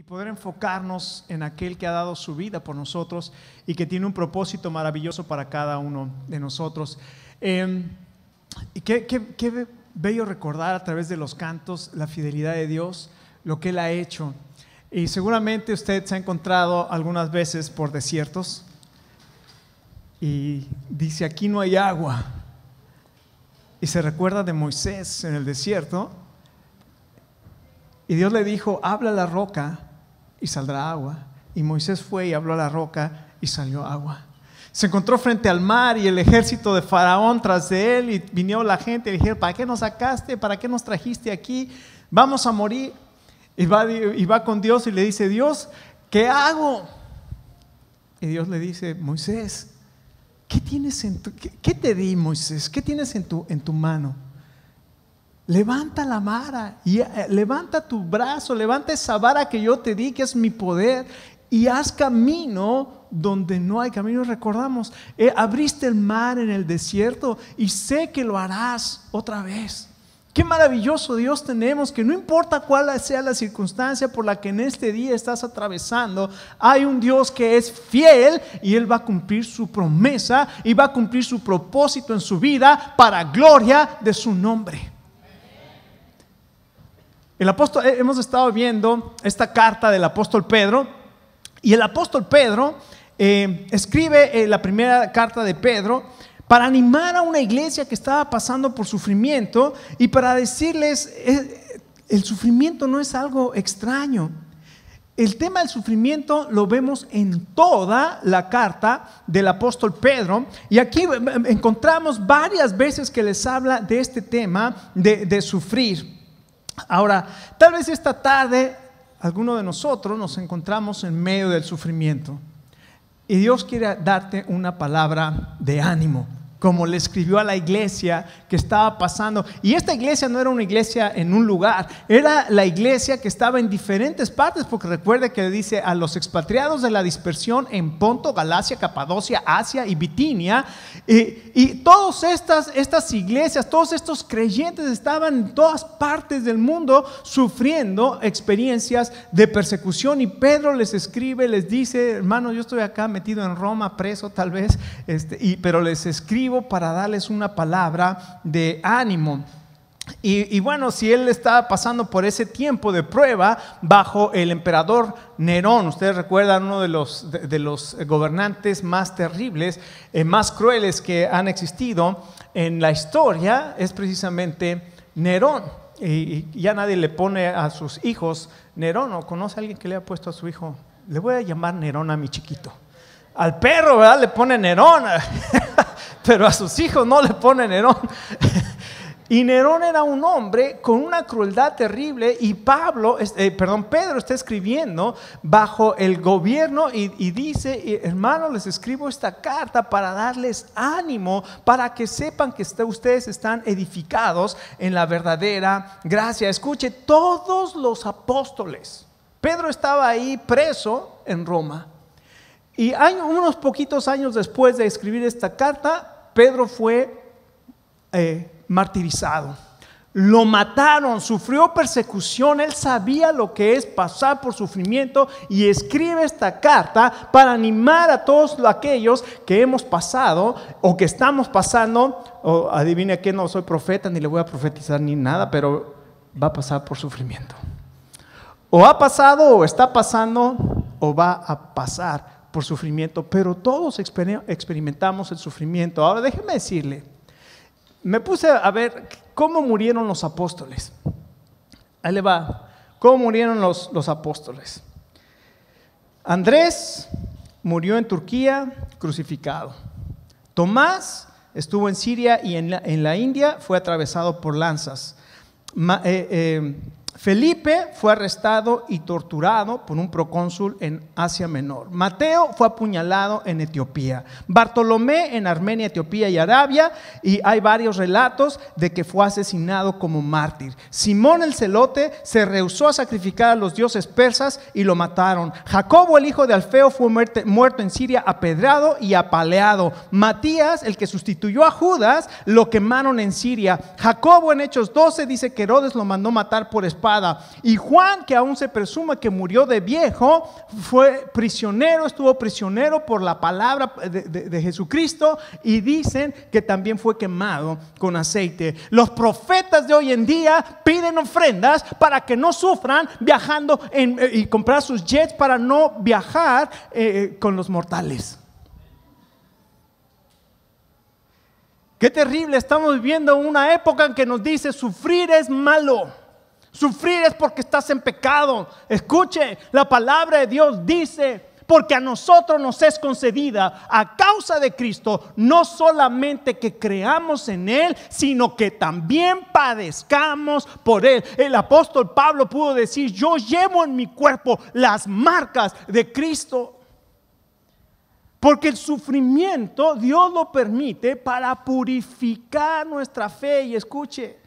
y poder enfocarnos en aquel que ha dado su vida por nosotros y que tiene un propósito maravilloso para cada uno de nosotros. Em, y qué, qué bello recordar a través de los cantos la fidelidad de Dios, lo que Él ha hecho. Y seguramente usted se ha encontrado algunas veces por desiertos y dice, aquí no hay agua. Y se recuerda de Moisés en el desierto. Y Dios le dijo, habla la roca y saldrá agua. Y Moisés fue y habló a la roca y salió agua. Se encontró frente al mar y el ejército de Faraón tras de él y vino la gente y dijeron, ¿para qué nos sacaste? ¿Para qué nos trajiste aquí? Vamos a morir. Y va, con Dios y le dice, Dios, ¿qué hago? Y Dios le dice, Moisés, ¿qué, tienes en qué, te di, Moisés? ¿Qué tienes en tu, en tu mano? Levanta la vara, y, eh, levanta tu brazo, levanta esa vara que yo te di, que es mi poder, y haz camino donde no hay camino. Recordamos, eh, abriste el mar en el desierto y sé que lo harás otra vez. Qué maravilloso Dios tenemos, que no importa cuál sea la circunstancia por la que en este día estás atravesando, hay un Dios que es fiel y Él va a cumplir su promesa y va a cumplir su propósito en su vida para gloria de su nombre. El apóstol, eh, hemos estado viendo esta carta del apóstol Pedro y el apóstol Pedro eh, escribe eh, la primera carta de Pedro para animar a una iglesia que estaba pasando por sufrimiento y para decirles, el sufrimiento no es algo extraño. El tema del sufrimiento lo vemos en toda la carta del apóstol Pedro. Y aquí encontramos varias veces que les habla de este tema de sufrir. Ahora, tal vez esta tarde alguno de nosotros nos encontramos en medio del sufrimiento y Dios quiere darte una palabra de ánimo como le escribió a la iglesia que estaba pasando. Y esta iglesia no era una iglesia en un lugar, era la iglesia que estaba en diferentes partes, porque recuerde que dice a los expatriados de la dispersión en Ponto, Galacia, Capadocia, Asia y Bitinia. Y, y todas estas, estas iglesias, todos estos creyentes estaban en todas partes del mundo sufriendo experiencias de persecución. Y Pedro les escribe, les dice, hermano, yo estoy acá metido en Roma, preso tal vez, este, y, pero les escribe para darles una palabra de ánimo. Y, bueno, si él está pasando por ese tiempo de prueba bajo el emperador Nerón, ustedes recuerdan uno de los, de, los gobernantes más terribles, eh, más crueles que han existido en la historia, es precisamente Nerón. Y, ya nadie le pone a sus hijos Nerón, o conoce a alguien que le ha puesto a su hijo, le voy a llamar Nerón a mi chiquito. Al perro, ¿verdad? Le pone Nerón. pero a sus hijos no le pone Nerón. Y Nerón era un hombre con una crueldad terrible y Pablo, eh, perdón, Pedro está escribiendo bajo el gobierno y, dice, eh, hermano les escribo esta carta para darles ánimo, para que sepan que ustedes están edificados en la verdadera gracia. Escuche, todos los apóstoles, Pedro estaba ahí preso en Roma. Y hay unos poquitos años después de escribir esta carta, Pedro fue eh, martirizado. Lo mataron, sufrió persecución, él sabía lo que es pasar por sufrimiento y escribe esta carta para animar a todos aquellos que hemos pasado o que estamos pasando, o adivine que no soy profeta ni le voy a profetizar ni nada, pero va a pasar por sufrimiento. O ha pasado o está pasando o va a pasar por sufrimiento, pero todos experimentamos el sufrimiento. Ahora déjeme decirle, me puse a ver cómo murieron los apóstoles. Ahí le va, cómo murieron los, los apóstoles. Andrés murió en Turquía crucificado. Tomás estuvo en Siria y en la, India fue atravesado por lanzas. Eh, eh, Felipe fue arrestado y torturado por un procónsul en Asia Menor. Mateo fue apuñalado en Etiopía. Bartolomé en Armenia, Etiopía y Arabia. Y hay varios relatos de que fue asesinado como mártir. Simón el celote se rehusó a sacrificar a los dioses persas y lo mataron. Jacobo el hijo de Alfeo fue muerto en Siria, apedrado y apaleado. Matías, el que sustituyó a Judas, lo quemaron en Siria. Jacobo en Hechos 12 dice que Herodes lo mandó matar por espada y Juan, que aún se presume que murió de viejo, fue prisionero, estuvo prisionero por la palabra de, Jesucristo y dicen que también fue quemado con aceite. Los profetas de hoy en día piden ofrendas para que no sufran viajando eh, y comprar sus jets para no viajar eh, eh, con los mortales. Qué terrible, estamos viviendo una época en que nos dice sufrir es malo. Sufrir es porque estás en pecado. Escuche, la palabra de Dios dice, porque a nosotros nos es concedida a causa de Cristo, no solamente que creamos en Él, sino que también padezcamos por Él. El apóstol Pablo pudo decir, yo llevo en mi cuerpo las marcas de Cristo. Porque el sufrimiento Dios lo permite para purificar nuestra fe. Y escuche,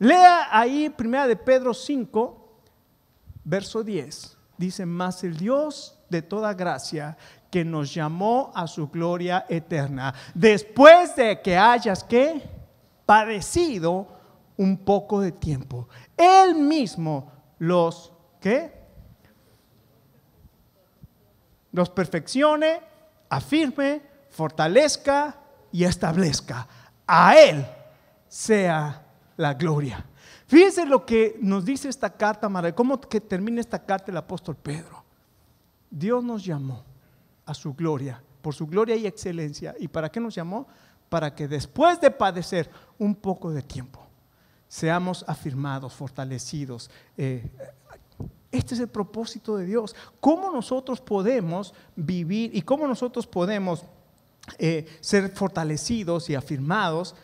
Lea ahí primera de Pedro 5, verso 10. Dice, más el Dios de toda gracia que nos llamó a su gloria eterna, después de que hayas que padecido un poco de tiempo. Él mismo los ¿qué? los perfeccione, afirme, fortalezca y establezca. A Él sea la gloria. Fíjense lo que nos dice esta carta, Mara, cómo que termina esta carta el apóstol Pedro. Dios nos llamó a su gloria, por su gloria y excelencia. ¿Y para qué nos llamó? Para que después de padecer un poco de tiempo, seamos afirmados, fortalecidos. Eh, este es el propósito de Dios. ¿Cómo nosotros podemos vivir y cómo nosotros podemos eh, ser fortalecidos y afirmados?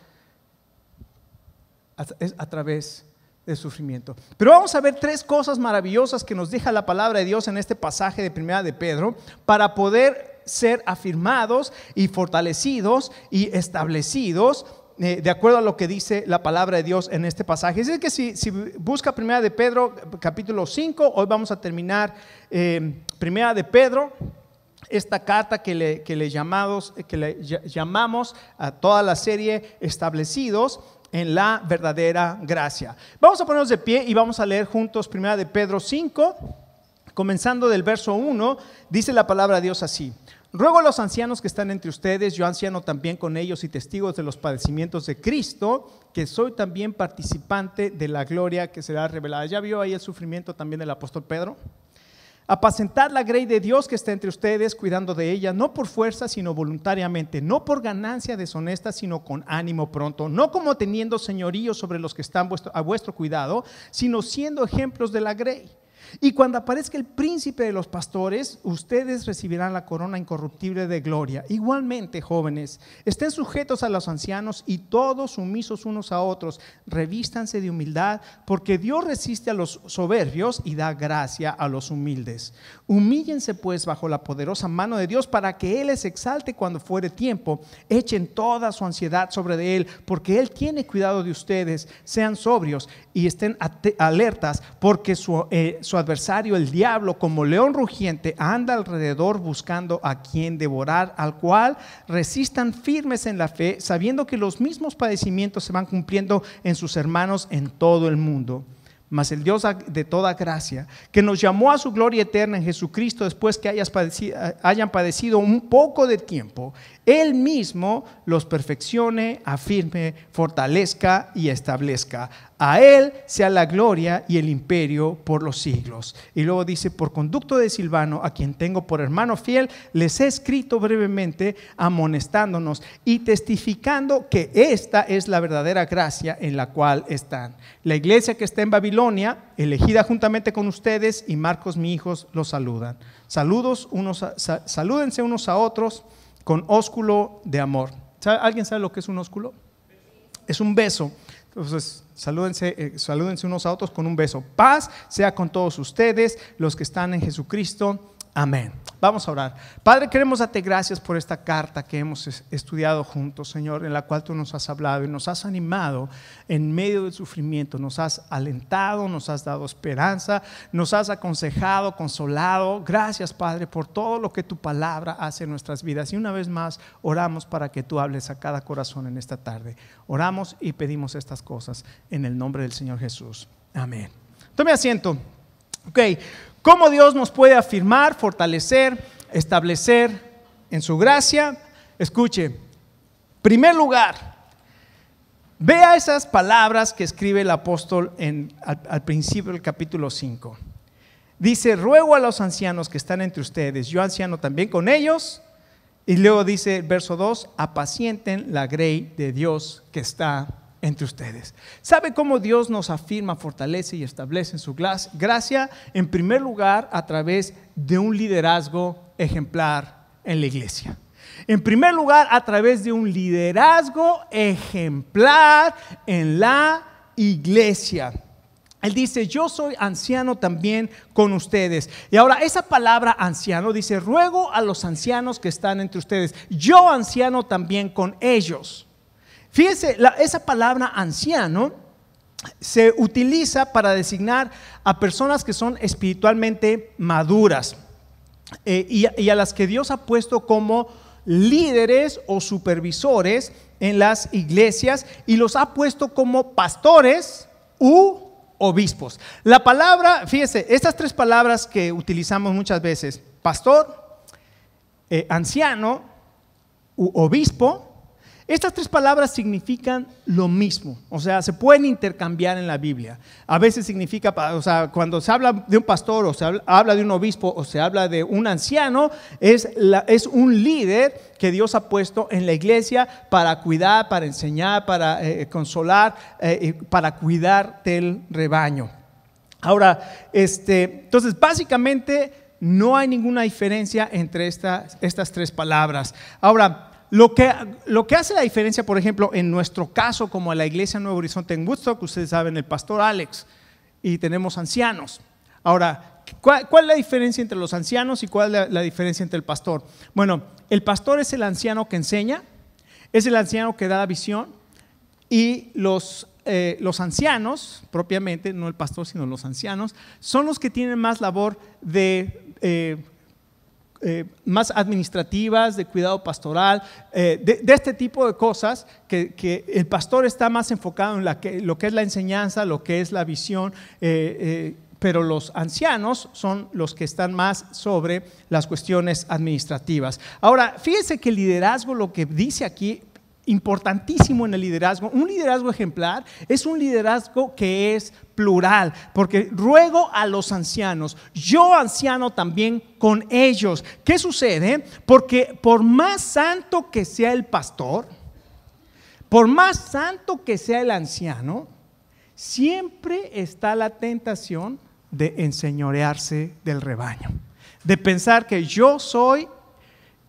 a través del sufrimiento. Pero vamos a ver tres cosas maravillosas que nos deja la palabra de Dios en este pasaje de primera de Pedro para poder ser afirmados y fortalecidos y establecidos eh, de acuerdo a lo que dice la palabra de Dios en este pasaje. Es decir, que si, busca Primera de Pedro, capítulo 5, hoy vamos a terminar eh, Primera de Pedro, esta carta que le, que que le llamamos a toda la serie establecidos en la verdadera gracia. Vamos a ponernos de pie y vamos a leer juntos primera de Pedro 5, comenzando del verso 1, dice la palabra de Dios así. Ruego a los ancianos que están entre ustedes, yo anciano también con ellos y testigos de los padecimientos de Cristo, que soy también participante de la gloria que será revelada. ¿Ya vio ahí el sufrimiento también del apóstol Pedro? apacentar la grey de Dios que está entre ustedes, cuidando de ella, no por fuerza, sino voluntariamente, no por ganancia deshonesta, sino con ánimo pronto, no como teniendo señorío sobre los que están a vuestro cuidado, sino siendo ejemplos de la grey. Y cuando aparezca el príncipe de los pastores, ustedes recibirán la corona incorruptible de gloria. Igualmente, jóvenes, estén sujetos a los ancianos y todos sumisos unos a otros. Revístanse de humildad, porque Dios resiste a los soberbios y da gracia a los humildes. Humíllense pues bajo la poderosa mano de Dios para que Él les exalte cuando fuere tiempo. Echen toda su ansiedad sobre de Él, porque Él tiene cuidado de ustedes. Sean sobrios y estén alertas, porque su, eh, el diablo, como león rugiente, anda alrededor buscando a quien devorar, al cual resistan firmes en la fe, sabiendo que los mismos padecimientos se van cumpliendo en sus hermanos en todo el mundo. Mas el Dios de toda gracia, que nos llamó a su gloria eterna en Jesucristo después que eh, hayan padecido un poco de tiempo, Él mismo los perfeccione, afirme, fortalezca y establezca. A Él sea la gloria y el imperio por los siglos. Y luego dice, por conducto de Silvano, a quien tengo por hermano fiel, les he escrito brevemente amonestándonos y testificando que esta es la verdadera gracia en la cual están. La iglesia que está en Babilonia, Babilonia, elegida juntamente con ustedes, y Marcos, mi hijos, los saludan. Saludos unos salúdense unos a otros con ósculo de amor. ¿Alguien sabe lo que es un ósculo? Es un beso. Entonces, salúdense, eh, salúdense unos a otros con un beso. Paz sea con todos ustedes, los que están en Jesucristo. Amén. Vamos a orar. Padre, queremos darte gracias por esta carta que hemos estudiado juntos, Señor, en la cual tú nos has hablado y nos has animado en medio del sufrimiento, nos has alentado, nos has dado esperanza, nos has aconsejado, consolado. Gracias, Padre, por todo lo que tu palabra hace en nuestras vidas. Y una vez más, oramos para que tú hables a cada corazón en esta tarde. Oramos y pedimos estas cosas en el nombre del Señor Jesús. Amén. Tome asiento. Ok, ¿Cómo Dios nos puede afirmar, fortalecer, establecer en su gracia? Escuche, primer lugar, vea esas palabras que escribe el apóstol al, principio del capítulo 5. Dice, ruego a los ancianos que están entre ustedes, yo anciano también con ellos. Y luego dice, verso 2, apacienten la grey de Dios que está entre ustedes. ¿Sabe cómo Dios nos afirma, fortalece y establece en su gracia? En primer lugar, a través de un liderazgo ejemplar en la iglesia. En primer lugar, a través de un liderazgo ejemplar en la iglesia. Él dice, yo soy anciano también con ustedes. Y ahora esa palabra anciano dice, ruego a los ancianos que están entre ustedes, yo anciano también con ellos. Fíjense, esa palabra anciano se utiliza para designar a personas que son espiritualmente maduras eh, y, a las que Dios ha puesto como líderes o supervisores en las iglesias y los ha puesto como pastores u obispos. La palabra, fíjese, estas tres palabras que utilizamos muchas veces, pastor, eh, anciano u obispo, estas tres palabras significan lo mismo, o sea, se pueden intercambiar en la Biblia. A veces significa, o sea, cuando se habla de un pastor o se habla de un obispo o se habla de un anciano, es, un líder que Dios ha puesto en la iglesia para cuidar, para enseñar, para eh, eh, consolar, eh, para cuidar del rebaño. Ahora, este, entonces, básicamente no hay ninguna diferencia entre estas, estas tres palabras. Ahora, lo que, lo que hace la diferencia, por ejemplo, en nuestro caso, como la iglesia Nuevo Horizonte en Woodstock, ustedes saben, el pastor Alex, y tenemos ancianos. Ahora, ¿cuál, es la diferencia entre los ancianos y cuál es la, diferencia entre el pastor? Bueno, el pastor es el anciano que enseña, es el anciano que da visión, y los eh, los ancianos, propiamente, no el pastor, sino los ancianos, son los que tienen más labor de eh, eh, más administrativas, de cuidado pastoral, eh, de, este tipo de cosas, que, el pastor está más enfocado en lo que es la enseñanza, lo que es la visión, eh, pero los ancianos son los que están más sobre las cuestiones administrativas. Ahora, fíjense que el liderazgo lo que dice aquí importantísimo en el liderazgo. Un liderazgo ejemplar es un liderazgo que es plural, porque ruego a los ancianos, yo anciano también con ellos. ¿Qué sucede? Porque por más santo que sea el pastor, por más santo que sea el anciano, siempre está la tentación de enseñorearse del rebaño, de pensar que yo soy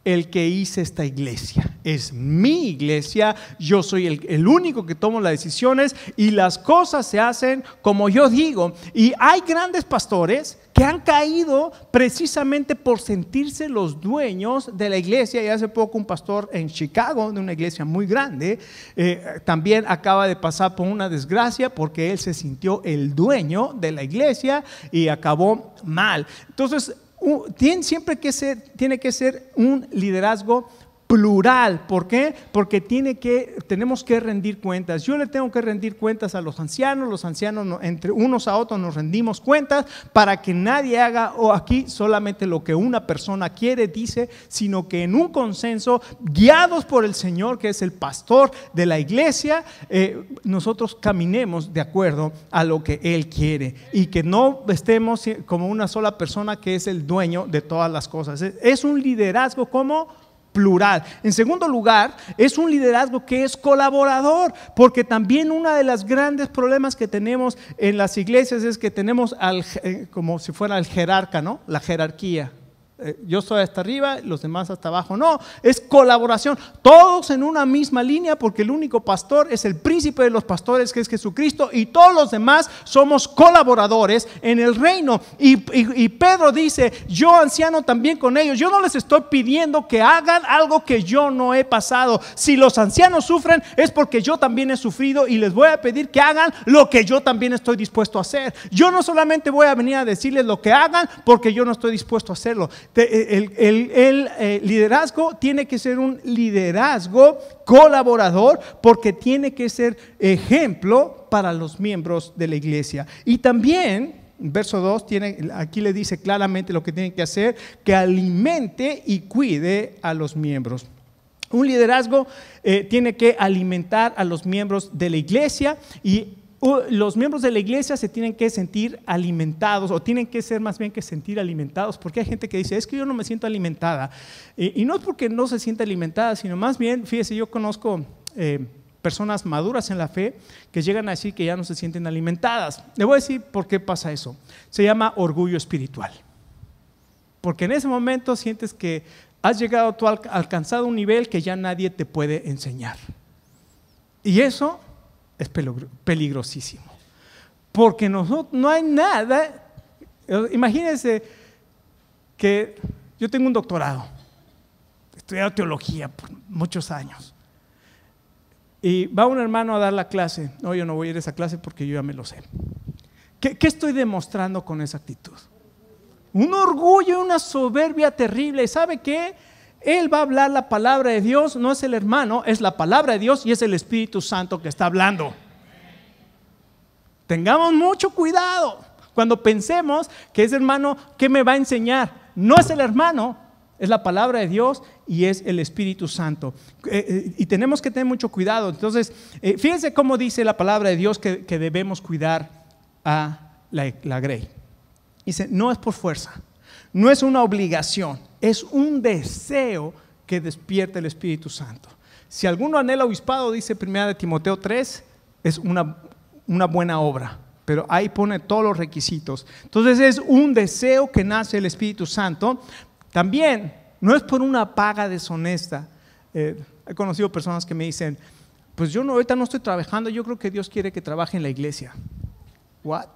el que hice esta iglesia. Es mi iglesia, yo soy el, único que tomo las decisiones y las cosas se hacen como yo digo. Y hay grandes pastores que han caído precisamente por sentirse los dueños de la iglesia. Y hace poco un pastor en Chicago, de una iglesia muy grande, eh, también acaba de pasar por una desgracia porque él se sintió el dueño de la iglesia y acabó mal. Entonces, tiene, siempre que ser, tiene que ser un liderazgo plural. ¿Por qué? Porque tenemos que rendir cuentas. Yo le tengo que rendir cuentas a los ancianos, los ancianos entre unos a otros nos rendimos cuentas para que nadie haga o aquí solamente lo que una persona quiere, dice, sino que en un consenso, guiados por el Señor, que es el pastor de la iglesia, eh, nosotros caminemos de acuerdo a lo que Él quiere y que no estemos como una sola persona que es el dueño de todas las cosas. Es un liderazgo como plural. En segundo lugar, es un liderazgo que es colaborador, porque también uno de los grandes problemas que tenemos en las iglesias es que tenemos al, eh, como si fuera el jerarca, ¿no? La jerarquía. Eh, yo soy hasta arriba, los demás hasta abajo. No, es colaboración, todos en una misma línea, porque el único pastor es el príncipe de los pastores, que es Jesucristo, y todos los demás somos colaboradores en el reino. y Pedro dice, yo anciano también con ellos, yo no les estoy pidiendo que hagan algo que yo no he pasado. Si los ancianos sufren, es porque yo también he sufrido y les voy a pedir que hagan lo que yo también estoy dispuesto a hacer. Yo no solamente voy a venir a decirles lo que hagan, porque yo no estoy dispuesto a hacerlo. Eh, el, eh, liderazgo tiene que ser un liderazgo colaborador porque tiene que ser ejemplo para los miembros de la iglesia. Y también verso 2, tiene, aquí le dice claramente lo que tiene que hacer, que alimente y cuide a los miembros. Un liderazgo eh, tiene que alimentar a los miembros de la iglesia y los miembros de la iglesia se tienen que sentir alimentados o tienen que ser más bien que sentir alimentados, porque hay gente que dice, es que yo no me siento alimentada. Y, no es porque no se sienta alimentada, sino más bien, fíjese, yo conozco eh, personas maduras en la fe que llegan a decir que ya no se sienten alimentadas. Le voy a decir por qué pasa eso. Se llama orgullo espiritual. Porque en ese momento sientes que has llegado, tú alcanzado un nivel que ya nadie te puede enseñar. Y eso es peligrosísimo. Porque no, no hay nada. Eh, imagínense que yo tengo un doctorado, he estudiado teología por muchos años. Y va un hermano a dar la clase. No, yo no voy a ir a esa clase porque yo ya me lo sé. ¿Qué, qué estoy demostrando con esa actitud? Un orgullo, una soberbia terrible. ¿Sabe qué? Él va a hablar la palabra de Dios, no es el hermano, es la palabra de Dios y es el Espíritu Santo que está hablando. Tengamos mucho cuidado cuando pensemos que ese hermano, ¿qué me va a enseñar? No es el hermano, es la palabra de Dios y es el Espíritu Santo. Eh, eh, y tenemos que tener mucho cuidado. Entonces, eh, fíjense cómo dice la palabra de Dios que, debemos cuidar a la, la, grey. Dice, no es por fuerza, no es una obligación, es un deseo que despierta el Espíritu Santo. Si alguno anhela obispado, dice 1 Timoteo 3, es una, buena obra, pero ahí pone todos los requisitos. Entonces es un deseo que nace el Espíritu Santo. También no es por una paga deshonesta. Eh, he conocido personas que me dicen, pues yo ahorita no estoy trabajando, yo creo que Dios quiere que trabaje en la iglesia. ¿What?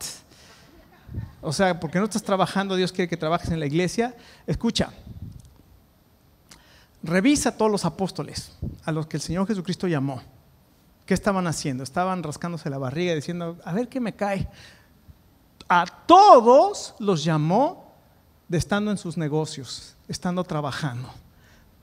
O sea, porque no estás trabajando, Dios quiere que trabajes en la iglesia. Escucha, Revisa a todos los apóstoles a los que el Señor Jesucristo llamó. ¿Qué estaban haciendo? Estaban rascándose la barriga diciendo, a ver qué me cae. A todos los llamó de estando en sus negocios, estando trabajando.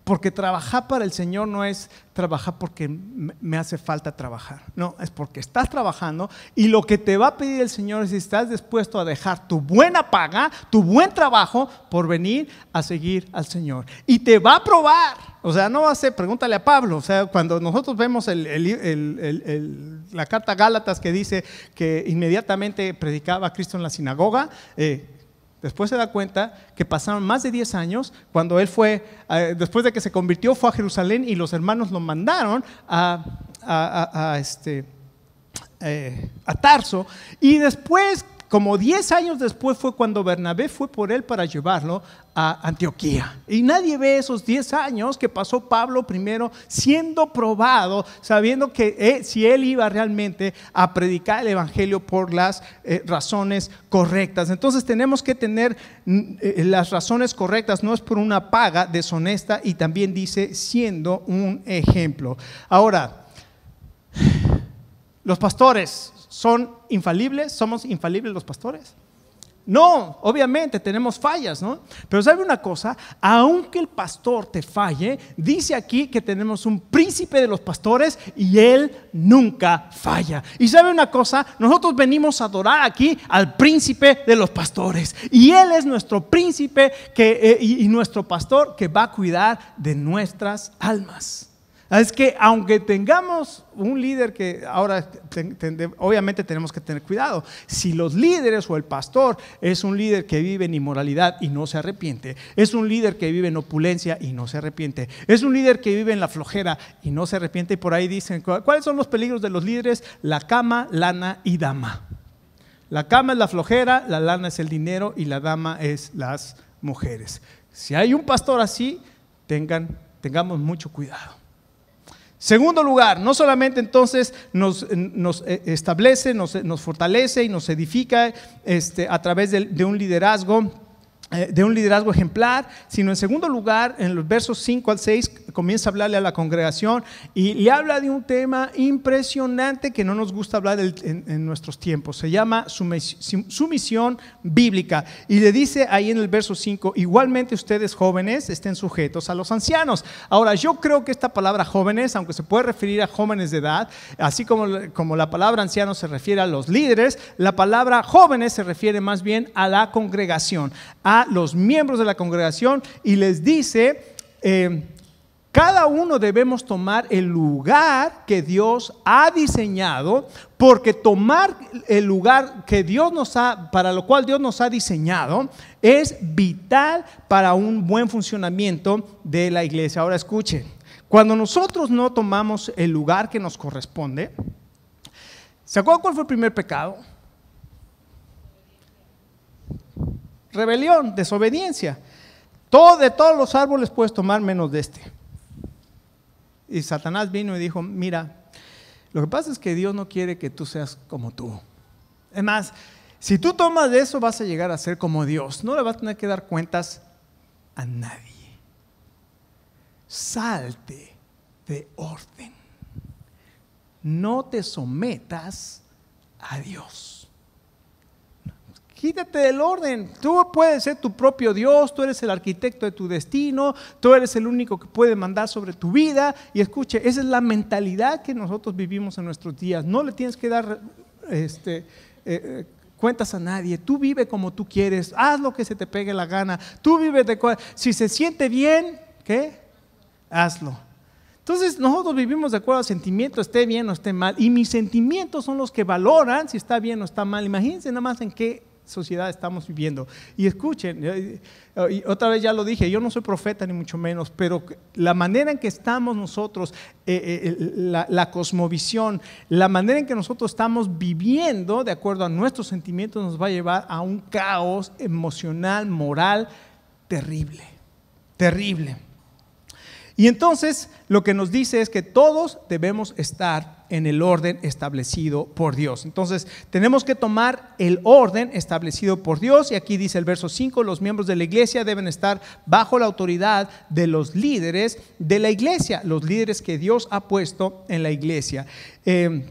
Porque trabajar para el Señor no es trabajar porque me hace falta trabajar, no, es porque estás trabajando y lo que te va a pedir el Señor es si estás dispuesto a dejar tu buena paga, tu buen trabajo por venir a seguir al Señor. Y te va a probar, o sea, no va a pregúntale a Pablo, o sea, cuando nosotros vemos la carta Gálatas que dice que inmediatamente predicaba a Cristo en la sinagoga, eh, Después se da cuenta que pasaron más de 10 años cuando él fue, eh, después de que se convirtió, fue a Jerusalén y los hermanos lo mandaron a, este, eh, a Tarso. Y después, como 10 años después, fue cuando Bernabé fue por él para llevarlo Antioquía. Y nadie ve esos 10 años que pasó Pablo primero siendo probado, sabiendo que eh, si él iba realmente a predicar el Evangelio por las eh, razones correctas. Entonces tenemos que tener mm, eh, las razones correctas, no es por una paga deshonesta y también dice siendo un ejemplo. Ahora, los pastores son infalibles, somos infalibles los pastores. No, obviamente tenemos fallas, ¿no? Pero sabe una cosa, aunque el pastor te falle, dice aquí que tenemos un príncipe de los pastores y él nunca falla. Y sabe una cosa, nosotros venimos a adorar aquí al príncipe de los pastores y él es nuestro príncipe eh, y nuestro pastor que va a cuidar de nuestras almas. Ah, es que aunque tengamos un líder que ahora obviamente tenemos que tener cuidado, si los líderes o el pastor es un líder que vive en inmoralidad y no se arrepiente, es un líder que vive en opulencia y no se arrepiente, es un líder que vive en la flojera y no se arrepiente, y por ahí dicen, ¿cuáles son los peligros de los líderes? La cama, lana y dama. La cama es la flojera, la lana es el dinero y la dama es las mujeres. Si hay un pastor así, tengan, tengamos mucho cuidado. Segundo lugar, no solamente entonces nos, eh, establece, nos, fortalece y nos edifica este, a través de, un liderazgo eh, de un liderazgo ejemplar, sino en segundo lugar, en los versos 5 al 6, comienza a hablarle a la congregación y, le habla de un tema impresionante que no nos gusta hablar en, nuestros tiempos. Se llama sumisión bíblica. Y le dice ahí en el verso 5, igualmente ustedes jóvenes estén sujetos a los ancianos. Ahora, yo creo que esta palabra jóvenes, aunque se puede referir a jóvenes de edad, así como, como la palabra anciano se refiere a los líderes, la palabra jóvenes se refiere más bien a la congregación, a los miembros de la congregación y les dice... Eh, cada uno debemos tomar el lugar que Dios ha diseñado, porque tomar el lugar que Dios nos ha, para lo cual Dios nos ha diseñado, es vital para un buen funcionamiento de la iglesia. Ahora escuchen, cuando nosotros no tomamos el lugar que nos corresponde, ¿se acuerdan cuál fue el primer pecado? Rebelión, desobediencia. Todo, de todos los árboles puedes tomar menos de este. Y Satanás vino y dijo, mira, lo que pasa es que Dios no quiere que tú seas como tú. Es más, si tú tomas de eso vas a llegar a ser como Dios. No le vas a tener que dar cuentas a nadie. Salte de orden. No te sometas a Dios. Quítate del orden. Tú puedes ser tu propio Dios, tú eres el arquitecto de tu destino, tú eres el único que puede mandar sobre tu vida. Y escuche, esa es la mentalidad que nosotros vivimos en nuestros días. No le tienes que dar este, eh, eh, cuentas a nadie. Tú vive como tú quieres, haz lo que se te pegue la gana. Tú vive de si se siente bien, ¿qué? Hazlo. Entonces nosotros vivimos de acuerdo al sentimiento, esté bien o esté mal. Y mis sentimientos son los que valoran si está bien o está mal. Imagínense nada más en qué sociedad estamos viviendo. Y escuchen, eh, eh, y otra vez ya lo dije, yo no soy profeta ni mucho menos, pero la manera en que estamos nosotros, eh, la, cosmovisión, la manera en que nosotros estamos viviendo de acuerdo a nuestros sentimientos nos va a llevar a un caos emocional, moral, terrible, terrible. Y entonces lo que nos dice es que todos debemos estar en el orden establecido por Dios. Entonces, tenemos que tomar el orden establecido por Dios y aquí dice el verso 5, los miembros de la iglesia deben estar bajo la autoridad de los líderes de la iglesia, los líderes que Dios ha puesto en la iglesia. Eh,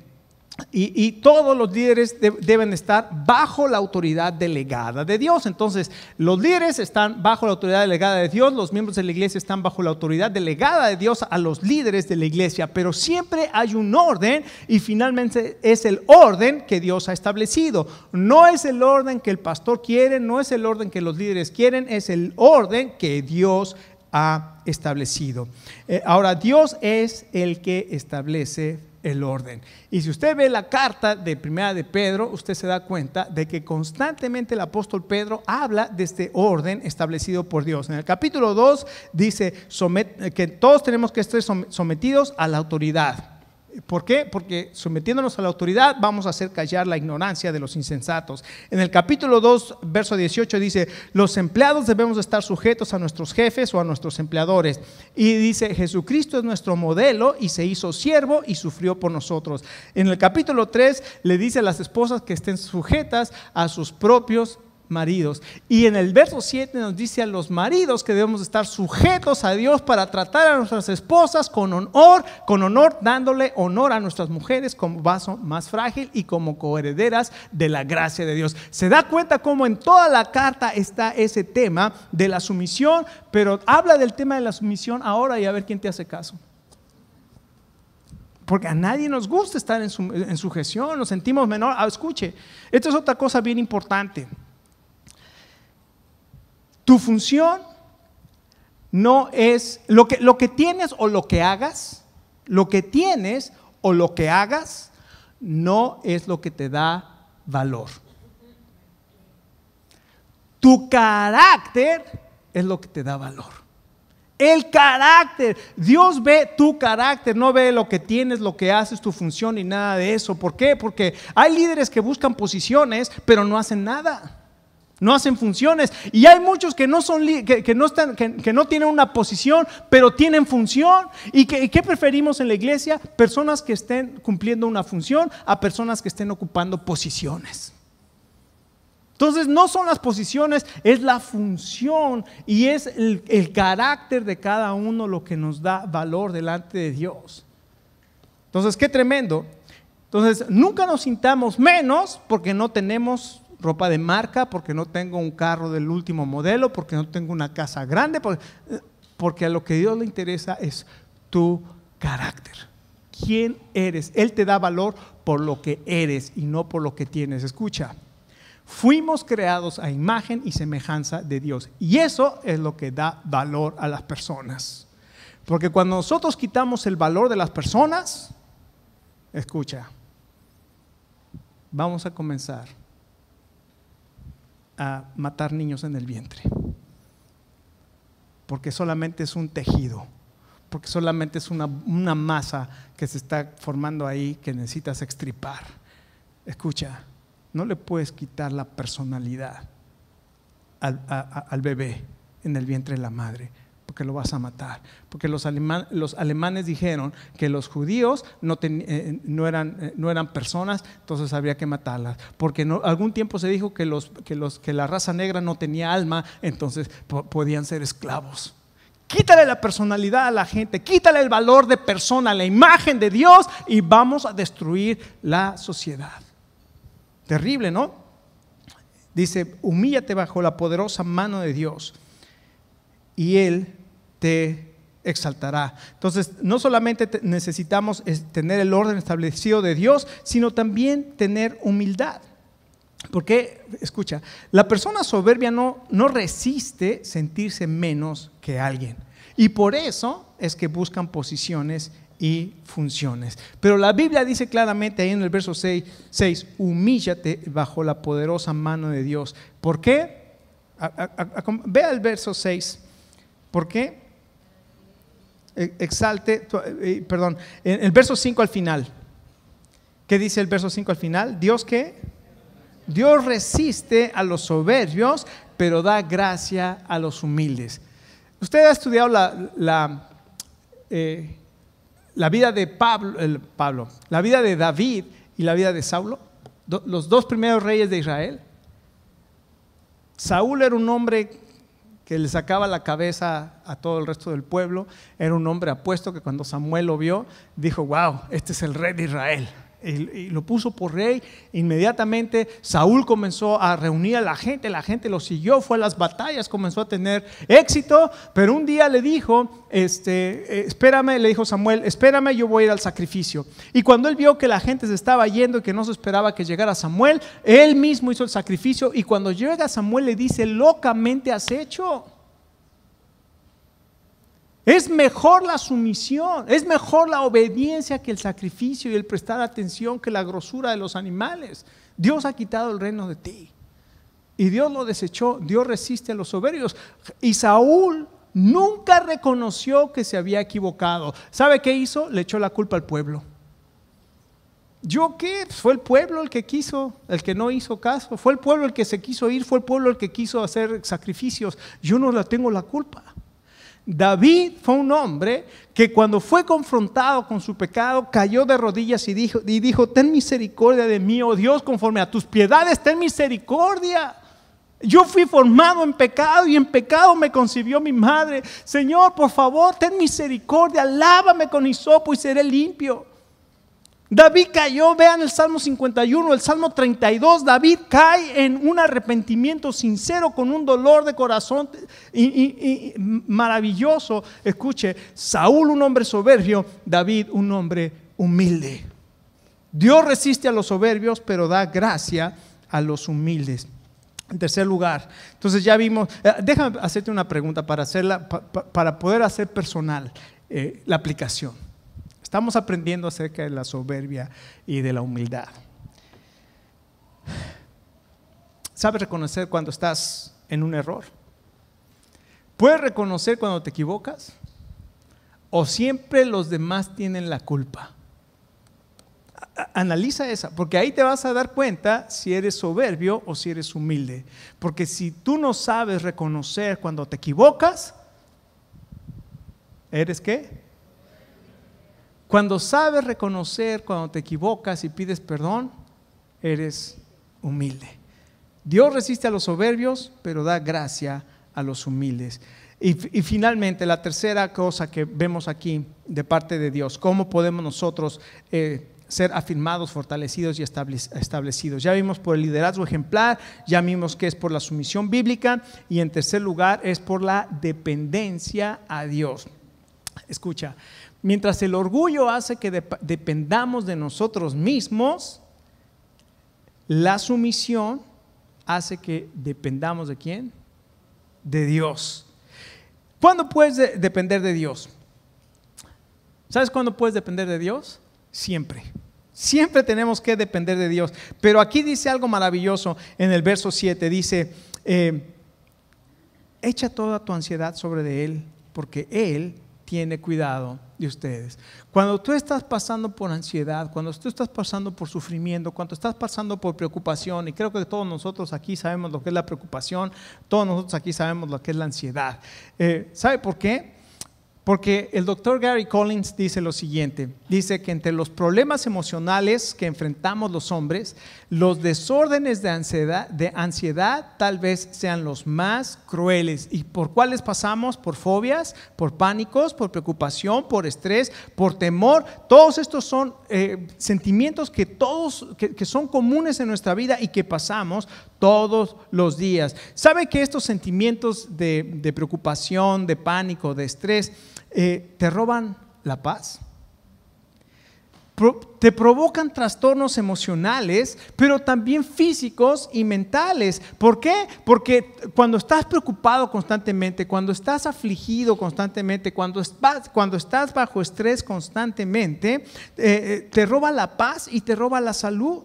y, todos los líderes deben estar bajo la autoridad delegada de Dios. Entonces, los líderes están bajo la autoridad delegada de Dios, los miembros de la iglesia están bajo la autoridad delegada de Dios a los líderes de la iglesia, pero siempre hay un orden y finalmente es el orden que Dios ha establecido. No es el orden que el pastor quiere, no es el orden que los líderes quieren, es el orden que Dios ha establecido. Eh, ahora, Dios es el que establece el orden. Y si usted ve la carta de Primera de Pedro, usted se da cuenta de que constantemente el apóstol Pedro habla de este orden establecido por Dios. En el capítulo 2 dice que todos tenemos que estar sometidos a la autoridad. ¿Por qué? Porque sometiéndonos a la autoridad vamos a hacer callar la ignorancia de los insensatos. En el capítulo 2, verso 18 dice, los empleados debemos estar sujetos a nuestros jefes o a nuestros empleadores. Y dice, Jesucristo es nuestro modelo y se hizo siervo y sufrió por nosotros. En el capítulo 3 le dice a las esposas que estén sujetas a sus propios maridos. Y en el verso 7 nos dice a los maridos que debemos estar sujetos a Dios para tratar a nuestras esposas con honor, con honor, dándole honor a nuestras mujeres como vaso más frágil y como coherederas de la gracia de Dios. Se da cuenta cómo en toda la carta está ese tema de la sumisión, pero habla del tema de la sumisión ahora y a ver quién te hace caso porque a nadie nos gusta estar en, sujeción, nos sentimos menor. Ah, escuche, esto es otra cosa bien importante. Tu función no es lo que, lo que tienes o lo que hagas, lo que tienes o lo que hagas no es lo que te da valor. Tu carácter es lo que te da valor. El carácter. Dios ve tu carácter, no ve lo que tienes, lo que haces, tu función y nada de eso. ¿Por qué? Porque hay líderes que buscan posiciones, pero no hacen nada no hacen funciones. Y hay muchos que no, son, que, no, están, que, no tienen una posición, pero tienen función. ¿Y qué preferimos en la iglesia? Personas que estén cumpliendo una función a personas que estén ocupando posiciones. Entonces no son las posiciones, es la función y es el, el carácter de cada uno lo que nos da valor delante de Dios. Entonces, qué tremendo. Entonces, nunca nos sintamos menos porque no tenemos ropa de marca, porque no tengo un carro del último modelo, porque no tengo una casa grande, porque, a lo que Dios le interesa es tu carácter. ¿Quién eres? Él te da valor por lo que eres y no por lo que tienes. Escucha, fuimos creados a imagen y semejanza de Dios. Y eso es lo que da valor a las personas. Porque cuando nosotros quitamos el valor de las personas, escucha, vamos a comenzar a matar niños en el vientre. Porque solamente es un tejido, porque solamente es una, masa que se está formando ahí que necesitas extripar. Escucha, no le puedes quitar la personalidad al, al bebé en el vientre de la madre porque lo vas a matar. Porque los, alemanes dijeron que los judíos eh, eh, no, eran, personas, entonces había que matarlas. Porque algún tiempo se dijo que, la raza negra no tenía alma, entonces podían ser esclavos. Quítale la personalidad a la gente, quítale el valor de persona, la imagen de Dios y vamos a destruir la sociedad. Terrible, ¿no? Dice, humíllate bajo la poderosa mano de Dios y Él te exaltará. Entonces, no solamente necesitamos tener el orden establecido de Dios, sino también tener humildad. Porque, escucha, la persona soberbia no, no resiste sentirse menos que alguien. Y por eso es que buscan posiciones y funciones. Pero la Biblia dice claramente ahí en el verso 6, humíllate bajo la poderosa mano de Dios. ¿Por qué? Ve al verso 6. ¿Por qué? Eh, exalte, eh, eh, perdón, en el verso 5 al final. ¿Qué dice el verso 5 al final? Dios qué? Dios resiste a los soberbios, pero da gracia a los humildes. Usted ha estudiado la, la, vida de Pablo, el Pablo, la vida de David y la vida de Saulo, los dos primeros reyes de Israel. Saúl era un hombre que le sacaba la cabeza a todo el resto del pueblo, era un hombre apuesto que cuando Samuel lo vio, dijo, wow, este es el rey de Israel y, lo puso por rey. Inmediatamente Saúl comenzó a reunir a la gente, la gente lo siguió, fue a las batallas, comenzó a tener éxito, pero un día le dijo, este, eh, espérame, le dijo Samuel, espérame, yo voy a ir al sacrificio. Y cuando él vio que la gente se estaba yendo y que no se esperaba que llegara Samuel, él mismo hizo el sacrificio y cuando llega Samuel le dice, locamente has hecho. Es mejor la sumisión, es mejor la obediencia que el sacrificio y el prestar atención que la grosura de los animales. Dios ha quitado el reino de ti. Y Dios lo desechó, Dios resiste a los soberbios. Y Saúl nunca reconoció que se había equivocado. ¿Sabe qué hizo? Le echó la culpa al pueblo. ¿Yo qué? Pues fue el pueblo el que quiso, el que no hizo caso. Fue el pueblo el que se quiso ir, fue el pueblo el que quiso hacer sacrificios. Yo no la tengo la culpa. David fue un hombre que cuando fue confrontado con su pecado cayó de rodillas y dijo, y dijo, ten misericordia de mí, oh Dios, conforme a tus piedades, ten misericordia. Yo fui formado en pecado y en pecado me concibió mi madre. Señor, por favor, ten misericordia, lávame con hisopo y seré limpio. David cayó, vean el Salmo 51, el Salmo 32, David cae en un arrepentimiento sincero, con un dolor de corazón maravilloso. Escuche, Saúl un hombre soberbio, David un hombre humilde. Dios resiste a los soberbios, pero da gracia a los humildes. En tercer lugar, entonces ya vimos, eh, déjame hacerte una pregunta para, hacerla, para poder hacer personal eh, la aplicación. Estamos aprendiendo acerca de la soberbia y de la humildad. Sabes reconocer cuando estás en un error. Puedes reconocer cuando te equivocas. O siempre los demás tienen la culpa. Analiza esa, porque ahí te vas a dar cuenta si eres soberbio o si eres humilde. Porque si tú no sabes reconocer cuando te equivocas, ¿eres qué? Cuando sabes reconocer, cuando te equivocas y pides perdón, eres humilde. Dios resiste a los soberbios, pero da gracia a los humildes. Y, finalmente, la tercera cosa que vemos aquí de parte de Dios, cómo podemos nosotros eh, ser afirmados, fortalecidos y establecidos. Ya vimos por el liderazgo ejemplar, ya vimos que es por la sumisión bíblica y en tercer lugar es por la dependencia a Dios. Escucha, Mientras el orgullo hace que dependamos de nosotros mismos, la sumisión hace que dependamos de quién? De Dios. ¿Cuándo puedes depender de Dios? ¿Sabes cuándo puedes depender de Dios? Siempre. Siempre tenemos que depender de Dios. Pero aquí dice algo maravilloso en el verso 7. Dice, eh, echa toda tu ansiedad sobre de Él, porque Él tiene cuidado de ustedes. Cuando tú estás pasando por ansiedad, cuando tú estás pasando por sufrimiento, cuando estás pasando por preocupación, y creo que todos nosotros aquí sabemos lo que es la preocupación, todos nosotros aquí sabemos lo que es la ansiedad. Eh, ¿Sabe por qué? Porque el doctor Gary Collins dice lo siguiente, dice que entre los problemas emocionales que enfrentamos los hombres, los desórdenes de ansiedad, tal vez sean los más crueles. ¿Y por cuáles pasamos? Por fobias, por pánicos, por preocupación, por estrés, por temor. Todos estos son eh, sentimientos que, todos, son comunes en nuestra vida y que pasamos todos los días. ¿Sabe que estos sentimientos de preocupación, de pánico, de estrés, eh, te roban la paz, te provocan trastornos emocionales, pero también físicos y mentales. ¿Por qué? Porque cuando estás preocupado constantemente, cuando estás afligido constantemente, cuando, estás, bajo estrés constantemente, eh, eh, te roba la paz y te roba la salud.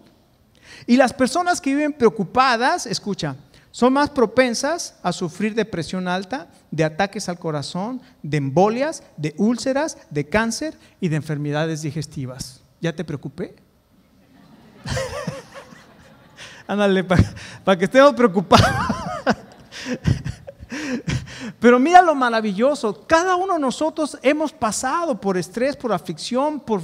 Y las personas que viven preocupadas, escucha, son más propensas a sufrir depresión alta, de ataques al corazón, de embolias, de úlceras, de cáncer y de enfermedades digestivas. ¿Ya te preocupé? Ándale, para que estemos preocupados. Pero mira lo maravilloso, cada uno de nosotros hemos pasado por estrés, por aflicción, por,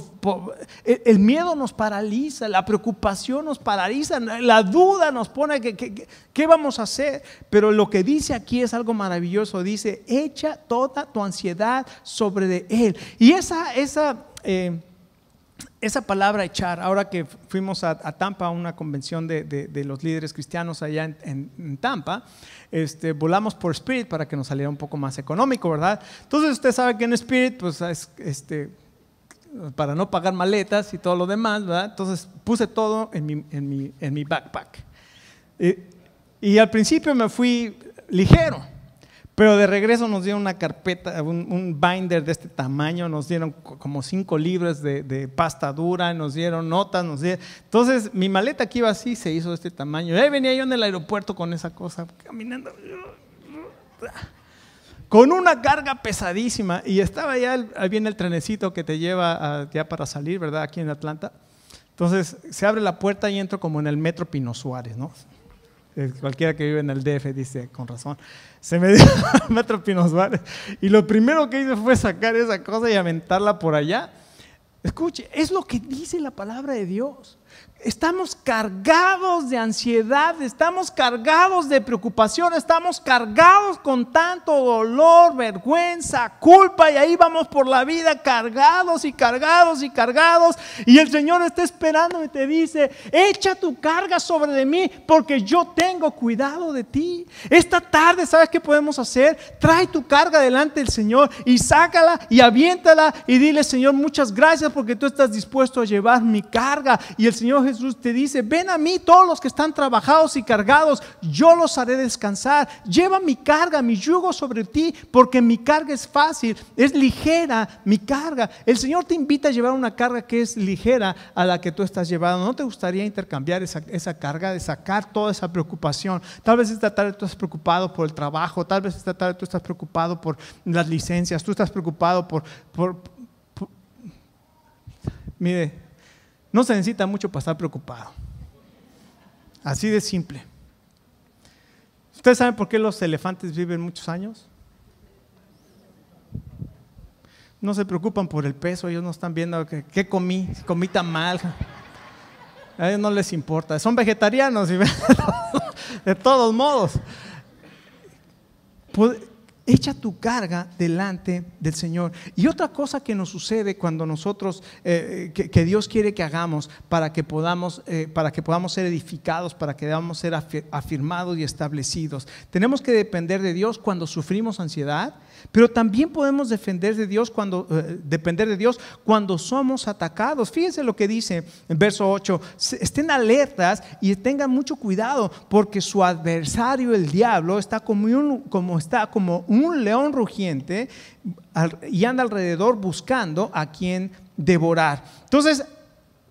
el, miedo nos paraliza, la preocupación nos paraliza, la duda nos pone que, qué vamos a hacer. Pero lo que dice aquí es algo maravilloso, dice, echa toda tu ansiedad sobre de él. Y esa, esa eh, esa palabra echar, ahora que fuimos a, Tampa a una convención de, los líderes cristianos allá en, Tampa, este, volamos por Spirit para que nos saliera un poco más económico, ¿verdad? Entonces usted sabe que en Spirit, pues, es, este, para no pagar maletas y todo lo demás, ¿verdad? Entonces puse todo en mi, en mi, backpack. y al principio me fui ligero, pero de regreso nos dieron una carpeta, un, binder de este tamaño, nos dieron como cinco libras de, pasta dura, nos dieron notas, nos dieron... Entonces mi maleta que iba así se hizo de este tamaño. Y venía yo en el aeropuerto con esa cosa, caminando con una carga pesadísima y estaba ya, ahí viene el trenecito que te lleva ya para salir, ¿verdad? Aquí en Atlanta. Entonces se abre la puerta y entro como en el metro Pino Suárez, ¿no? Eh, cualquiera que vive en el DF dice, con razón, se me dio Metro Pinos Y lo primero que hice fue sacar esa cosa y aventarla por allá. Escuche, es lo que dice la palabra de Dios. Estamos cargados de ansiedad, estamos cargados de preocupación, estamos cargados con tanto dolor, vergüenza, culpa y ahí vamos por la vida cargados y cargados y cargados y el Señor está esperando y te dice, echa tu carga sobre de mí porque yo tengo cuidado de ti. Esta tarde, ¿sabes qué podemos hacer? Trae tu carga delante del Señor y sácala y aviéntala y dile, Señor, muchas gracias porque tú estás dispuesto a llevar mi carga y el Señor Jesús te dice, ven a mí todos los que están trabajados y cargados, yo los haré descansar. Lleva mi carga, mi yugo sobre ti, porque mi carga es fácil, es ligera mi carga. El Señor te invita a llevar una carga que es ligera a la que tú estás llevando. ¿No te gustaría intercambiar esa, carga, de sacar toda esa preocupación? Tal vez esta tarde tú estás preocupado por el trabajo, tal vez esta tarde tú estás preocupado por las licencias, tú estás preocupado por, por mire, no se necesita mucho para estar preocupado. Así de simple. ¿Ustedes saben por qué los elefantes viven muchos años? No se preocupan por el peso, ellos no están viendo qué, comí, comí tan mal. A ellos no les importa, son vegetarianos de todos modos echa tu carga delante del Señor. Y otra cosa que nos sucede cuando nosotros, eh, que, Dios quiere que hagamos para que, podamos, eh, para que podamos ser edificados, para que podamos ser afirmados y establecidos, tenemos que depender de Dios cuando sufrimos ansiedad pero también podemos defender de Dios cuando, eh, depender de Dios cuando somos atacados. Fíjense lo que dice en verso 8. Estén alertas y tengan mucho cuidado porque su adversario, el diablo, está como un, como está, como un león rugiente y anda alrededor buscando a quien devorar. Entonces,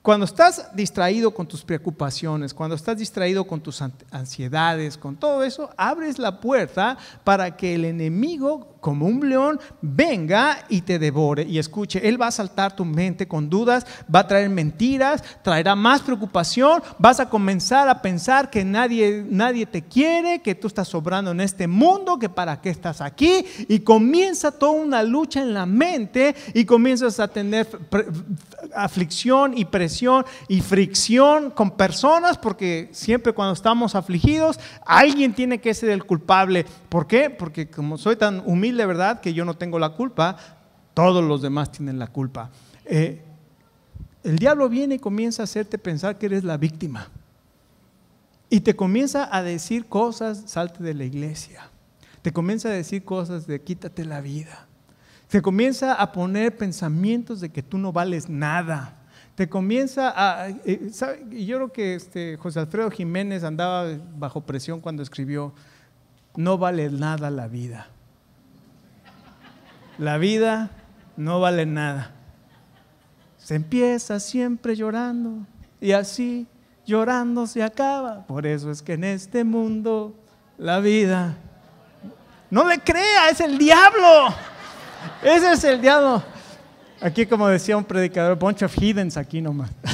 cuando estás distraído con tus preocupaciones, cuando estás distraído con tus ansiedades, con todo eso, abres la puerta para que el enemigo, como un león, venga y te devore. Y escuche, él va a saltar tu mente con dudas, va a traer mentiras, traerá más preocupación, vas a comenzar a pensar que nadie, nadie te quiere, que tú estás sobrando en este mundo, que para qué estás aquí. Y comienza toda una lucha en la mente y comienzas a tener aflicción y presión y fricción con personas, porque siempre cuando estamos afligidos, alguien tiene que ser el culpable. ¿Por qué? Porque como soy tan humilde, ¿verdad? Que yo no tengo la culpa, todos los demás tienen la culpa. Eh, el diablo viene y comienza a hacerte pensar que eres la víctima. Y te comienza a decir cosas, salte de la iglesia. Te comienza a decir cosas de quítate la vida. Te comienza a poner pensamientos de que tú no vales nada. Se comienza a... Eh, yo creo que este, José Alfredo Jiménez andaba bajo presión cuando escribió, no vale nada la vida. La vida no vale nada. Se empieza siempre llorando y así llorando se acaba. Por eso es que en este mundo la vida... No le crea, es el diablo. Ese es el diablo. Aquí, como decía un predicador, bunch of heathens aquí nomás.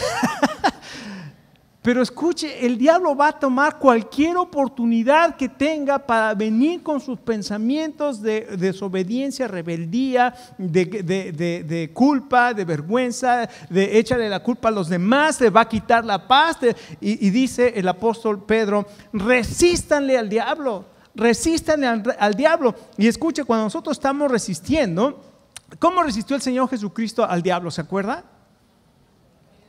Pero escuche, el diablo va a tomar cualquier oportunidad que tenga para venir con sus pensamientos de desobediencia, rebeldía, de, culpa, de vergüenza, de échale la culpa a los demás, se va a quitar la paz. Y, dice el apóstol Pedro, resístanle al diablo, resístanle al diablo. Y escuche, cuando nosotros estamos resistiendo, ¿Cómo resistió el Señor Jesucristo al diablo? ¿Se acuerda?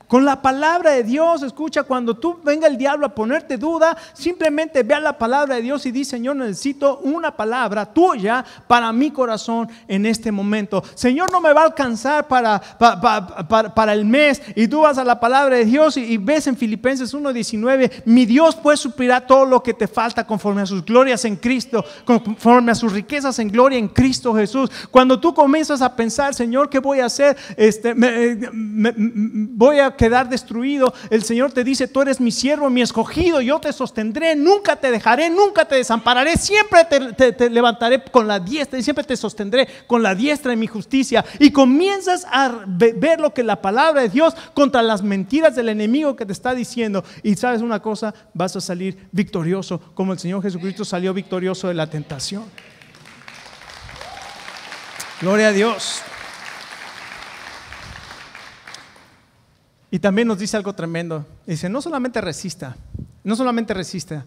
con la palabra de Dios. Escucha, cuando tú venga el diablo a ponerte duda, simplemente vea la palabra de Dios y dice Señor, necesito una palabra tuya para mi corazón en este momento. Señor, no me va a alcanzar para, para, el mes. Y tú vas a la palabra de Dios y, ves en Filipenses 1.19, mi Dios pues suplirá todo lo que te falta conforme a sus glorias en Cristo, conforme a sus riquezas en gloria en Cristo Jesús. Cuando tú comienzas a pensar, Señor, ¿qué voy a hacer? Este, me, eh, voy a quedar destruido, el Señor te dice, tú eres mi siervo, mi escogido, yo te sostendré, nunca te dejaré, nunca te desampararé, siempre te, levantaré con la diestra y siempre te sostendré con la diestra de mi justicia. Y comienzas a ver lo que la palabra de Dios contra las mentiras del enemigo que te está diciendo. Y sabes una cosa, vas a salir victorioso como el Señor Jesucristo salió victorioso de la tentación. Gloria a Dios. Y también nos dice algo tremendo. Dice, no solamente resista, no solamente resista,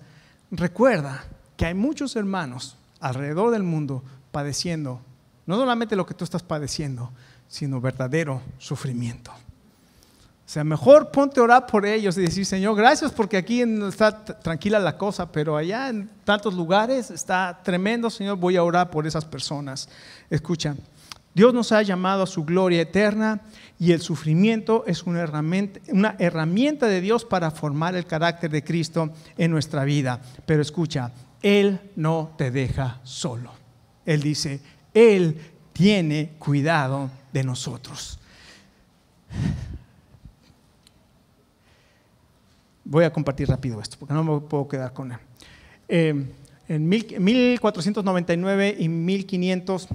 recuerda que hay muchos hermanos alrededor del mundo padeciendo, no solamente lo que tú estás padeciendo, sino verdadero sufrimiento. O sea, mejor ponte a orar por ellos y decir, Señor, gracias porque aquí está tranquila la cosa, pero allá en tantos lugares está tremendo, Señor, voy a orar por esas personas. Escucha, Dios nos ha llamado a su gloria eterna y el sufrimiento es una herramienta, de Dios para formar el carácter de Cristo en nuestra vida. Pero escucha, Él no te deja solo. Él dice, Él tiene cuidado de nosotros. Voy a compartir rápido esto, porque no me puedo quedar con él. Eh, en 1499 y 1500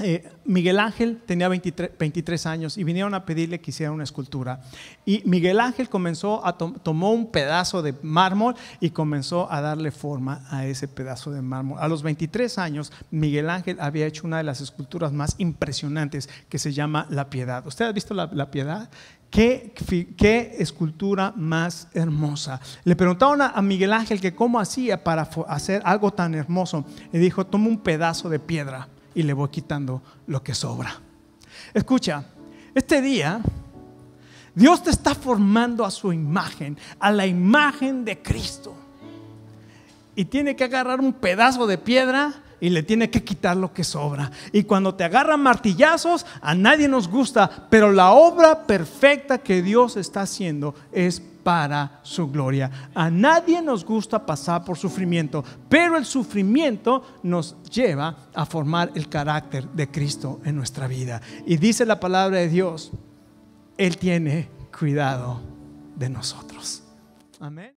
eh, Miguel Ángel tenía 23, años y vinieron a pedirle que hiciera una escultura. Y Miguel Ángel comenzó a tomó un pedazo de mármol y comenzó a darle forma a ese pedazo de mármol. A los 23 años, Miguel Ángel había hecho una de las esculturas más impresionantes que se llama La Piedad. ¿Usted ha visto La, Piedad? ¿Qué, escultura más hermosa. Le preguntaron a, Miguel Ángel que cómo hacía para hacer algo tan hermoso. Y dijo, toma un pedazo de piedra y le voy quitando lo que sobra. Escucha, este día Dios te está formando a su imagen, a la imagen de Cristo. Y tiene que agarrar un pedazo de piedra y le tiene que quitar lo que sobra. Y cuando te agarran martillazos, a nadie nos gusta, pero la obra perfecta que Dios está haciendo es para su gloria. A nadie nos gusta pasar por sufrimiento, pero el sufrimiento nos lleva a formar el carácter de Cristo en nuestra vida. Y dice la palabra de Dios, Él tiene cuidado de nosotros. Amén.